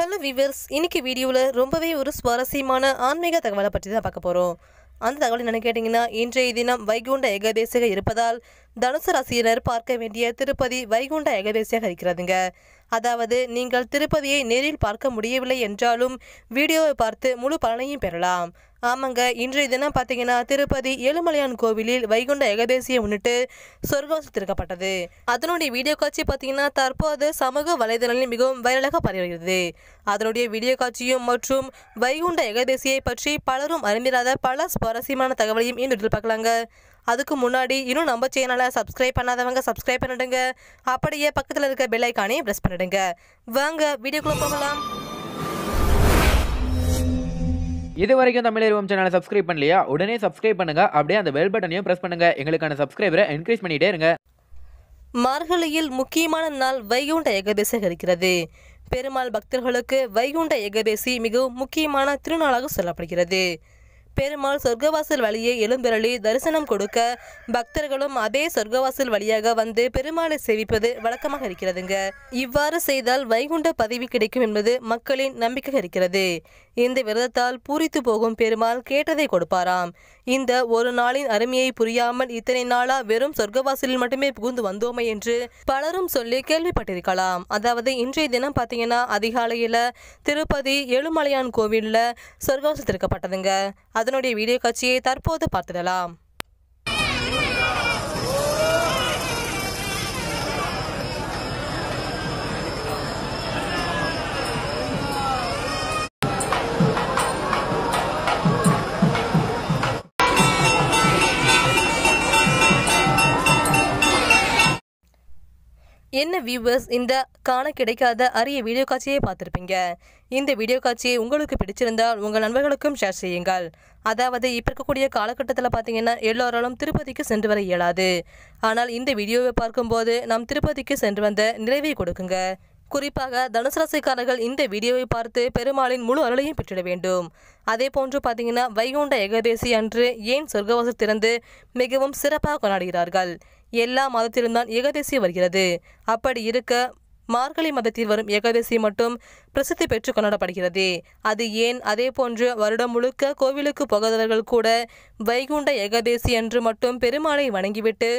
hello viewers இன்னைக்கு வீடியோவில் ரொம்பவே ஒரு சுவாரஸ்யமான ஆன்மீக தகவலை பற்றி தான் பார்க்க போகிறோம் அந்த தகவல் என்ன கேட்டிங்கன்னா இன்றைய தினம் வைகுண்ட ஏகாதேசியாக இருப்பதால் தனுசு ராசியினர் பார்க்க வேண்டிய திருப்பதி வைகுண்ட ஏகாதேசியாக இருக்கிறதுங்க அதாவது நீங்கள் திருப்பதியை நேரில் பார்க்க முடியவில்லை என்றாலும் வீடியோவை பார்த்து முழு பலனையும் பெறலாம் ஆமாங்க இன்றைய தினம் பார்த்தீங்கன்னா திருப்பதி ஏழுமலையான் கோவிலில் வைகுண்ட ஏகதேசியை முன்னிட்டு சொர்க்கம் சுத்திருக்கப்பட்டது அதனுடைய வீடியோ காட்சி பார்த்தீங்கன்னா தற்போது சமூக வலைதளங்களில் மிகவும் வைரலாக பரவுகிறது அதனுடைய வீடியோ காட்சியும் மற்றும் வைகுண்ட ஏகதேசியை பற்றி பலரும் அறிந்திராத பல சுவாரஸ்யமான தகவலையும் இன்று பார்க்கலாங்க அதுக்கு முன்னாடி இன்னும் நம்ம சேனலை சப்ஸ்கிரைப் பண்ணாதவங்க சப்ஸ்கிரைப் பண்ணிடுங்க அப்படியே பக்கத்தில் இருக்க பெல் ஐக்கானையும் ப்ரெஸ் பண்ணிடுங்க வாங்க வீடியோக்குள்ளே போகலாம் இது வரைக்கும் தமிழ் சேனலை சப்ஸ்கிரைப் பண்ணலையா உடனே சப்ஸ்கிரைப் பண்ணுங்க அப்படியே அந்த பெல் பட்டனையும் ப்ரெஸ் பண்ணுங்க எங்களுக்கான சப்ஸ்கிரைபரை என்கரேஜ் பண்ணிட்டே இருங்க மார்கழியில் முக்கியமான நாள் வைகுண்ட ஏகாதசி இருக்கிறது பெருமாள் பக்தர்களுக்கு வைகுண்ட ஏகதேசி மிகவும் முக்கியமான திருநாளாக சொல்லப்படுகிறது பெருமாள் சொர்க்கவாசல் வழியை எழும்பிரளி தரிசனம் கொடுக்க பக்தர்களும் அதே சொர்க்கவாசல் வழியாக வந்து பெருமாளை சேவிப்பது வழக்கமாக இருக்கிறதுங்க இவ்வாறு செய்தால் வைகுண்ட பதவி கிடைக்கும் என்பது மக்களின் நம்பிக்கை இருக்கிறது இந்த விரதத்தால் பூரித்து போகும் பெருமாள் கேட்டதை கொடுப்பாராம் இந்த ஒரு நாளின் அருமையை புரியாமல் இத்தனை நாளா வெறும் சொர்க்கவாசலில் மட்டுமே புகுந்து வந்தோமே என்று பலரும் சொல்லி கேள்விப்பட்டிருக்கலாம் அதாவது இன்றைய தினம் பார்த்தீங்கன்னா அதிகாலையில் திருப்பதி எழுமலையான் கோவிலில் சொர்க்கவாசல் திறக்கப்பட்டதுங்க அதனுடைய வீடியோ காட்சியை தற்போது பார்த்திடலாம் என்ன வியூவர்ஸ் இந்த காண கிடைக்காத அரிய வீடியோ காட்சியை பார்த்துருப்பீங்க இந்த வீடியோ காட்சியை உங்களுக்கு பிடிச்சிருந்தால் உங்கள் நண்பர்களுக்கும் ஷேர் செய்யுங்கள் அதாவது இப்போ இருக்கக்கூடிய காலகட்டத்தில் பார்த்தீங்கன்னா எல்லோராலும் திருப்பதிக்கு சென்று வர இயலாது ஆனால் இந்த வீடியோவை பார்க்கும்போது நாம் திருப்பதிக்கு சென்று வந்த நிறைவை கொடுக்குங்க குறிப்பாக தனுசு ராசிக்காரர்கள் இந்த வீடியோவை பார்த்து பெருமாளின் முழு அருளையும் பெற்றிட வேண்டும் அதே போன்று பார்த்தீங்கன்னா வைகுண்ட ஏகாதேசி அன்று ஏன் சொர்க்கவாசல் திறந்து மிகவும் சிறப்பாக கொண்டாடுகிறார்கள் எல்லா மதத்திலும்தான் ஏகாதசி வருகிறது அப்படி இருக்க மார்கழி மதத்தில் வரும் ஏகாதசி மட்டும் பிரசித்தி பெற்று கொண்டாடப்படுகிறது அது ஏன் அதே போன்று வருடம் முழுக்க கோவிலுக்கு போகாதவர்கள் கூட வைகுண்ட ஏகாதேசி என்று மட்டும் பெருமாளை வணங்கிவிட்டு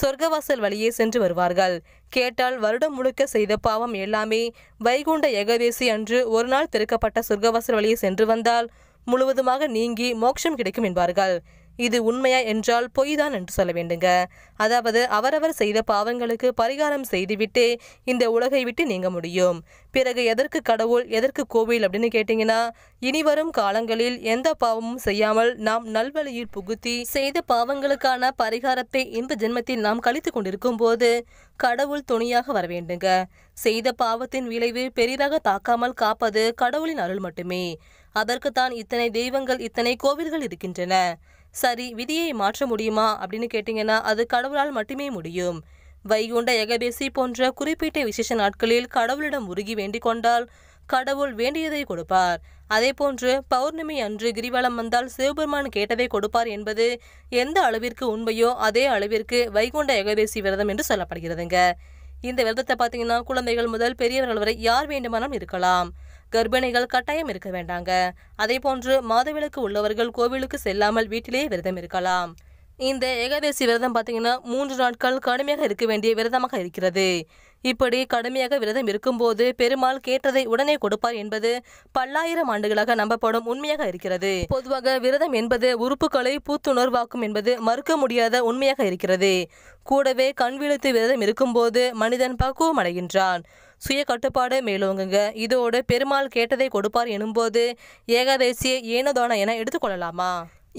சொர்க்கவாசல் வழியே சென்று வருவார்கள் கேட்டால் வருடம் முழுக்க செய்த பாவம் எல்லாமே வைகுண்ட ஏகாதேசி அன்று ஒரு நாள் திறக்கப்பட்ட சொர்க்கவாசல் வழியே சென்று வந்தால் முழுவதுமாக நீங்கி மோட்சம் கிடைக்கும் என்பார்கள் இது உண்மையா என்றால் பொய்தான் என்று சொல்ல வேண்டுங்க அதாவது அவரவர் செய்த பாவங்களுக்கு பரிகாரம் செய்துவிட்டு இந்த உலகை விட்டு நீங்க முடியும் பிறகு எதற்கு கடவுள் எதற்கு கோவில் அப்படின்னு கேட்டீங்கன்னா இனிவரும் காலங்களில் எந்த பாவமும் செய்யாமல் நாம் நல்வழியில் புகுத்தி செய்த பாவங்களுக்கான பரிகாரத்தை இந்த ஜென்மத்தில் நாம் கழித்து கொண்டிருக்கும் போது கடவுள் துணியாக வர வேண்டுங்க செய்த பாவத்தின் விளைவு பெரிதாக தாக்காமல் காப்பது கடவுளின் அருள் மட்டுமே அதற்குத்தான் இத்தனை தெய்வங்கள் இத்தனை கோவில்கள் இருக்கின்றன சரி விதியை மாற்ற முடியுமா அப்படின்னு கேட்டிங்கன்னா அது கடவுளால் மட்டுமே முடியும் வைகுண்ட எகபேசி போன்ற குறிப்பிட்ட விசேஷ நாட்களில் கடவுளிடம் உருகி வேண்டிக் கொண்டால் கடவுள் வேண்டியதை கொடுப்பார் அதே போன்று பௌர்ணமி அன்று கிரிவலம் வந்தால் சிவபெருமான் கேட்டதை கொடுப்பார் என்பது எந்த அளவிற்கு உண்மையோ அதே அளவிற்கு வைகுண்ட எகவேசி விரதம் என்று சொல்லப்படுகிறதுங்க இந்த விரதத்தை பார்த்தீங்கன்னா குழந்தைகள் முதல் பெரியவர்கள் வரை யார் வேண்டுமானாலும் இருக்கலாம் கர்ப்பிணிகள் கட்டாயம் இருக்க வேண்டாங்க அதே போன்று மாதவிலக்கு உள்ளவர்கள் கோவிலுக்கு செல்லாமல் வீட்டிலேயே விரதம் இருக்கலாம் இந்த ஏகாதசி விரதம் பார்த்தீங்கன்னா மூன்று நாட்கள் கடுமையாக இருக்க வேண்டிய விரதமாக இருக்கிறது இப்படி கடுமையாக விரதம் இருக்கும்போது பெருமாள் கேட்டதை உடனே கொடுப்பார் என்பது பல்லாயிரம் ஆண்டுகளாக நம்பப்படும் உண்மையாக இருக்கிறது பொதுவாக விரதம் என்பது உறுப்புகளை பூத்துணர்வாக்கும் என்பது மறுக்க முடியாத உண்மையாக இருக்கிறது கூடவே கண் விரதம் இருக்கும்போது மனிதன் பக்குவம் அடைகின்றான் சுய கட்டுப்பாடு மேலோங்குங்க இதோடு பெருமாள் கேட்டதை கொடுப்பார் எனும்போது ஏகாதசியை ஏனதோன என எடுத்துக்கொள்ளலாமா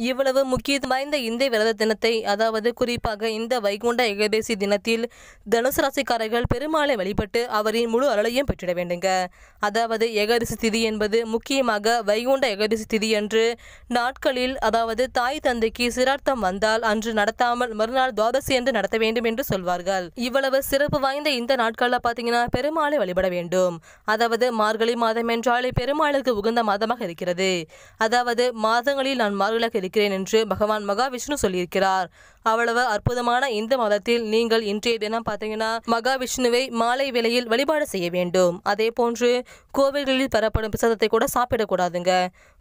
இவ்வளவு முக்கியத்துவம் வாய்ந்த இந்த விரத தினத்தை அதாவது குறிப்பாக இந்த வைகுண்ட ஏகாதசி தினத்தில் தனுசு ராசிக்காரர்கள் பெருமாளை வழிபட்டு அவரின் முழு அருளையும் பெற்றிட வேண்டுங்க அதாவது ஏகாதசி திதி என்பது முக்கியமாக வைகுண்ட ஏகாதசி திதி என்று நாட்களில் அதாவது தாய் தந்தைக்கு சிரார்த்தம் வந்தால் அன்று நடத்தாமல் மறுநாள் துவாதசி என்று நடத்த வேண்டும் என்று சொல்வார்கள் இவ்வளவு சிறப்பு வாய்ந்த இந்த நாட்களில் பார்த்தீங்கன்னா பெருமாளை வழிபட வேண்டும் அதாவது மார்கழி மாதம் என்றாலே பெருமாளுக்கு உகந்த மாதமாக இருக்கிறது அதாவது மாதங்களில் நான் மார்கழி இருக்கிறேன் என்று பகவான் மகாவிஷ்ணு சொல்லியிருக்கிறார் அவ்வளவு அற்புதமான இந்த மாதத்தில் நீங்கள் இன்றைய தினம் பார்த்தீங்கன்னா மகாவிஷ்ணுவை மாலை வேளையில் வழிபாடு செய்ய வேண்டும் அதே போன்று கோவில்களில் பெறப்படும் பிரசாதத்தை கூட சாப்பிடக்கூடாதுங்க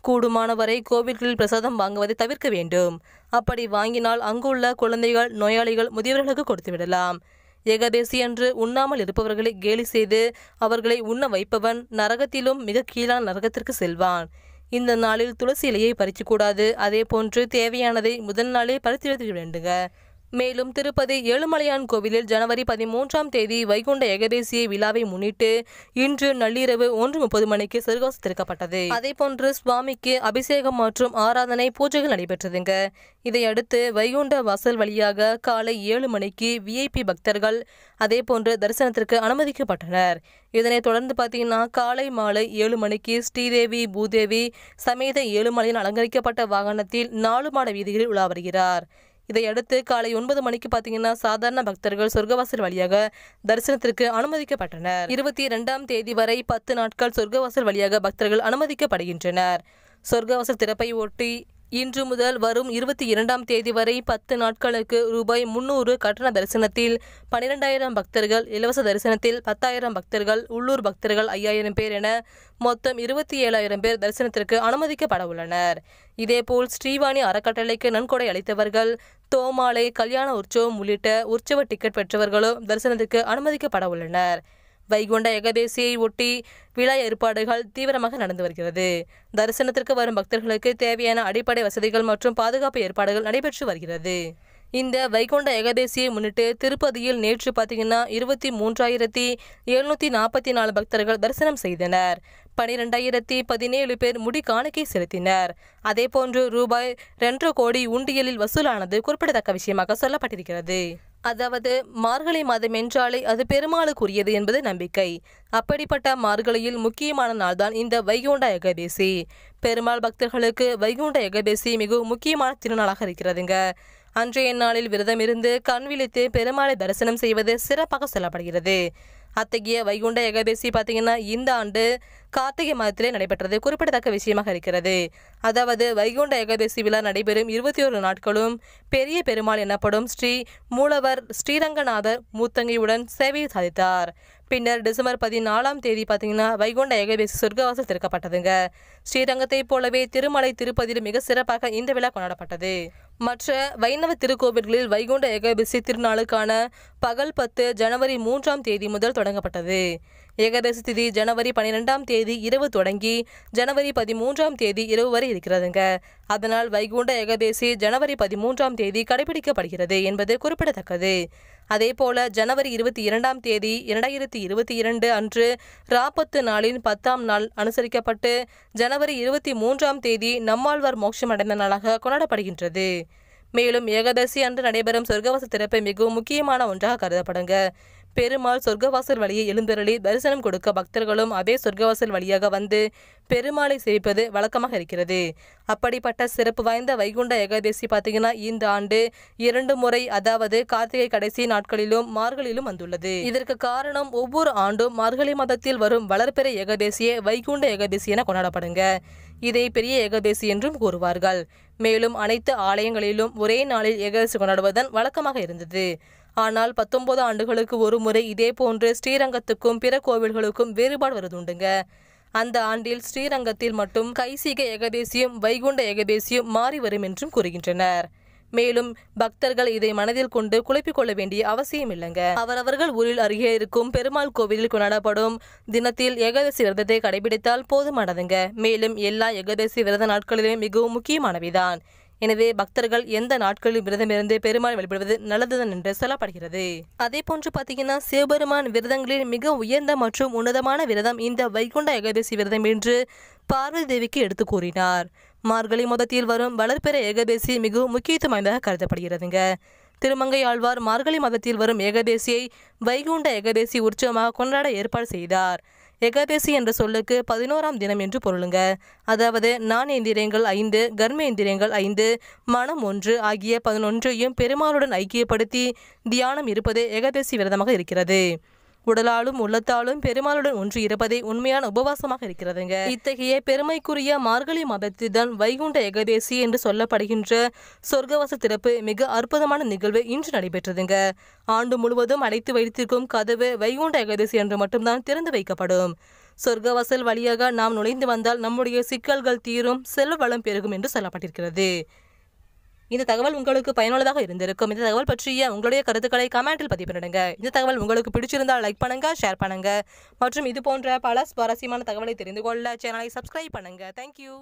கூடுமானவரை கோவில்களில் பிரசாதம் வாங்குவதை தவிர்க்க வேண்டும் அப்படி வாங்கினால் அங்குள்ள குழந்தைகள் நோயாளிகள் முதியவர்களுக்கு கொடுத்து விடலாம் ஏகதேசி என்று உண்ணாமல் இருப்பவர்களை கேலி செய்து அவர்களை உண்ண வைப்பவன் நரகத்திலும் மிக கீழான நரகத்திற்கு செல்வான் இந்த நாளில் துளசி இலையை கூடாது அதே போன்று தேவையானதை முதல் நாளே பறித்து எடுத்து வேண்டுங்க மேலும் திருப்பதி ஏழுமலையான் கோவிலில் ஜனவரி பதிமூன்றாம் தேதி வைகுண்ட ஏகதேசிய விழாவை முன்னிட்டு இன்று நள்ளிரவு ஒன்று முப்பது மணிக்கு சிறுகாசு திறக்கப்பட்டது அதேபோன்று சுவாமிக்கு அபிஷேகம் மற்றும் ஆராதனை பூஜைகள் நடைபெற்றதுங்க இதையடுத்து வைகுண்ட வாசல் வழியாக காலை ஏழு மணிக்கு விஐபி பக்தர்கள் அதேபோன்று தரிசனத்திற்கு அனுமதிக்கப்பட்டனர் இதனைத் தொடர்ந்து பார்த்தீங்கன்னா காலை மாலை ஏழு மணிக்கு ஸ்ரீதேவி பூதேவி சமேத ஏழுமலையில் அலங்கரிக்கப்பட்ட வாகனத்தில் நாலு மாட வீதிகளில் உலா வருகிறார் இதையடுத்து காலை ஒன்பது மணிக்கு பார்த்தீங்கன்னா சாதாரண பக்தர்கள் சொர்க்கவாசல் வழியாக தரிசனத்திற்கு அனுமதிக்கப்பட்டனர் இருபத்தி இரண்டாம் தேதி வரை பத்து நாட்கள் சொர்க்கவாசல் வழியாக பக்தர்கள் அனுமதிக்கப்படுகின்றனர் சொர்க்கவாசல் திறப்பை ஒட்டி இன்று முதல் வரும் இருபத்தி இரண்டாம் தேதி வரை பத்து நாட்களுக்கு ரூபாய் முன்னூறு கட்டண தரிசனத்தில் பனிரெண்டாயிரம் பக்தர்கள் இலவச தரிசனத்தில் பத்தாயிரம் பக்தர்கள் உள்ளூர் பக்தர்கள் ஐயாயிரம் பேர் என மொத்தம் இருபத்தி ஏழாயிரம் பேர் தரிசனத்திற்கு அனுமதிக்கப்பட உள்ளனர் இதேபோல் ஸ்ரீவாணி அறக்கட்டளைக்கு நன்கொடை அளித்தவர்கள் தோமாலை கல்யாண உற்சவம் உள்ளிட்ட உற்சவ டிக்கெட் பெற்றவர்களும் தரிசனத்திற்கு அனுமதிக்கப்பட உள்ளனர் வைகுண்ட ஏகதேசியை ஒட்டி விழா ஏற்பாடுகள் தீவிரமாக நடந்து வருகிறது தரிசனத்திற்கு வரும் பக்தர்களுக்கு தேவையான அடிப்படை வசதிகள் மற்றும் பாதுகாப்பு ஏற்பாடுகள் நடைபெற்று வருகிறது இந்த வைகுண்ட ஏகாதசியை முன்னிட்டு திருப்பதியில் நேற்று பார்த்தீங்கன்னா இருபத்தி மூன்றாயிரத்தி எழுநூற்றி நாற்பத்தி நாலு பக்தர்கள் தரிசனம் செய்தனர் பனிரெண்டாயிரத்தி பதினேழு பேர் முடி காணிக்கை செலுத்தினர் அதேபோன்று ரூபாய் ரெண்டு கோடி உண்டியலில் வசூலானது குறிப்பிடத்தக்க விஷயமாக சொல்லப்பட்டிருக்கிறது அதாவது மார்கழி மாதம் என்றாலே அது பெருமாளுக்குரியது என்பது நம்பிக்கை அப்படிப்பட்ட மார்கழியில் முக்கியமான நாள்தான் இந்த வைகுண்ட ஏகாதேசி பெருமாள் பக்தர்களுக்கு வைகுண்ட ஏகாதேசி மிகவும் முக்கியமான திருநாளாக இருக்கிறதுங்க அன்றைய நாளில் விரதம் இருந்து கண் விழித்து பெருமாளை தரிசனம் செய்வது சிறப்பாக சொல்லப்படுகிறது அத்தகைய வைகுண்ட ஏகாதசி பார்த்தீங்கன்னா இந்த ஆண்டு கார்த்திகை மாதத்திலே நடைபெற்றது குறிப்பிடத்தக்க விஷயமாக இருக்கிறது அதாவது வைகுண்ட ஏகாதசி விழா நடைபெறும் இருபத்தி ஒரு நாட்களும் பெரிய பெருமாள் எனப்படும் ஸ்ரீ மூலவர் ஸ்ரீரங்கநாதர் மூத்தங்கியுடன் சேவை சாதித்தார் பின்னர் டிசம்பர் பதினாலாம் தேதி பார்த்தீங்கன்னா வைகுண்ட ஏகதேசி சொர்க்கவாசல் திறக்கப்பட்டதுங்க ஸ்ரீரங்கத்தைப் போலவே திருமலை திருப்பதியில் மிக சிறப்பாக இந்த விழா கொண்டாடப்பட்டது மற்ற வைணவ திருக்கோவில்களில் வைகுண்ட ஏகாதசி திருநாளுக்கான பகல் பத்து ஜனவரி மூன்றாம் தேதி முதல் தொடங்கப்பட்டது ஏகாதசி திதி ஜனவரி பனிரெண்டாம் தேதி இரவு தொடங்கி ஜனவரி பதிமூன்றாம் தேதி இரவு வரை இருக்கிறதுங்க அதனால் வைகுண்ட ஏகாதசி ஜனவரி பதிமூன்றாம் தேதி கடைபிடிக்கப்படுகிறது என்பது குறிப்பிடத்தக்கது அதே போல ஜனவரி இருபத்தி இரண்டாம் தேதி இரண்டாயிரத்தி இருபத்தி இரண்டு அன்று ராபத்து நாளின் பத்தாம் நாள் அனுசரிக்கப்பட்டு ஜனவரி இருபத்தி மூன்றாம் தேதி நம்மாழ்வார் மோட்சமடைந்த நாளாக கொண்டாடப்படுகின்றது மேலும் ஏகாதசி அன்று நடைபெறும் சொர்க்கவாச திறப்பு மிகவும் முக்கியமான ஒன்றாக கருதப்படுங்க பெருமாள் சொர்க்கவாசல் வழியை எழுந்தருளி தரிசனம் கொடுக்க பக்தர்களும் அதே சொர்க்கவாசல் வழியாக வந்து பெருமாளை சேவிப்பது வழக்கமாக இருக்கிறது அப்படிப்பட்ட சிறப்பு வாய்ந்த வைகுண்ட ஏகாதேசி பார்த்தீங்கன்னா இந்த ஆண்டு இரண்டு முறை அதாவது கார்த்திகை கடைசி நாட்களிலும் மார்கழியிலும் வந்துள்ளது இதற்கு காரணம் ஒவ்வொரு ஆண்டும் மார்கழி மாதத்தில் வரும் வளர்பெற ஏகாதேசியை வைகுண்ட ஏகாதேசி என கொண்டாடப்படுங்க இதை பெரிய ஏகாதேசி என்றும் கூறுவார்கள் மேலும் அனைத்து ஆலயங்களிலும் ஒரே நாளில் ஏகாதேசி கொண்டாடுவதன் வழக்கமாக இருந்தது ஆனால் பத்தொன்பது ஆண்டுகளுக்கு ஒரு முறை இதேபோன்று ஸ்ரீரங்கத்துக்கும் பிற கோவில்களுக்கும் வேறுபாடு வருதுண்டுங்க அந்த ஆண்டில் ஸ்ரீரங்கத்தில் மட்டும் கைசிக ஏகதேசியும் வைகுண்ட ஏகதேசியும் மாறி வரும் என்றும் கூறுகின்றனர் மேலும் பக்தர்கள் இதை மனதில் கொண்டு குழப்பிக் கொள்ள வேண்டிய அவசியம் இல்லைங்க அவரவர்கள் ஊரில் அருகே இருக்கும் பெருமாள் கோவிலில் கொண்டாடப்படும் தினத்தில் ஏகதசி விரதத்தை கடைபிடித்தால் போதுமானதுங்க மேலும் எல்லா ஏகதசி விரத நாட்களிலும் மிகவும் முக்கியமானவைதான் எனவே பக்தர்கள் எந்த நாட்களில் விரதமிருந்து பெருமாள் வழிபடுவது நல்லதுதான் என்று சொல்லப்படுகிறது அதே போன்று பார்த்தீங்கன்னா சிவபெருமான் விரதங்களில் மிக உயர்ந்த மற்றும் உன்னதமான விரதம் இந்த வைகுண்ட ஏகாதசி விரதம் என்று பார்வதி தேவிக்கு எடுத்து கூறினார் மார்கழி மதத்தில் வரும் வளர்ப்பெற ஏகதேசி மிகவும் முக்கியத்துவம் வாய்ந்ததாக கருதப்படுகிறதுங்க திருமங்கை ஆழ்வார் மார்கழி மதத்தில் வரும் ஏகதேசியை வைகுண்ட ஏகதேசி உற்சவமாக கொண்டாட ஏற்பாடு செய்தார் ஏகாதசி என்ற சொல்லுக்கு பதினோராம் தினம் என்று பொருளுங்க அதாவது நான் எந்திரியங்கள் ஐந்து கர்மேந்திரியங்கள் ஐந்து மனம் ஒன்று ஆகிய பதினொன்றையும் பெருமாளுடன் ஐக்கியப்படுத்தி தியானம் இருப்பது ஏகாதசி விரதமாக இருக்கிறது உடலாலும் உள்ளத்தாலும் பெருமாளுடன் ஒன்று இருப்பதே உண்மையான உபவாசமாக இருக்கிறதுங்க இத்தகைய பெருமைக்குரிய மார்கழி மதத்தில்தான் வைகுண்ட ஏகதேசி என்று சொல்லப்படுகின்ற சொர்க்கவாச திறப்பு மிக அற்புதமான நிகழ்வு இன்று நடைபெற்றதுங்க ஆண்டு முழுவதும் அடைத்து வைத்திருக்கும் கதவு வைகுண்ட ஏகதேசி என்று மட்டும்தான் திறந்து வைக்கப்படும் சொர்க்கவாசல் வழியாக நாம் நுழைந்து வந்தால் நம்முடைய சிக்கல்கள் தீரும் செல்வ வளம் பெருகும் என்று சொல்லப்பட்டிருக்கிறது இந்த தகவல் உங்களுக்கு பயனுள்ளதாக இருந்திருக்கும் இந்த தகவல் பற்றிய உங்களுடைய கருத்துக்களை கமெண்டில் பதிவிடுங்க இந்த தகவல் உங்களுக்கு பிடிச்சிருந்தால் லைக் பண்ணுங்க ஷேர் பண்ணுங்க மற்றும் இது போன்ற பல சுவாரஸ்யமான தகவலை தெரிந்து கொள்ள சேனலை சப்ஸ்கிரைப் பண்ணுங்க தேங்க்யூ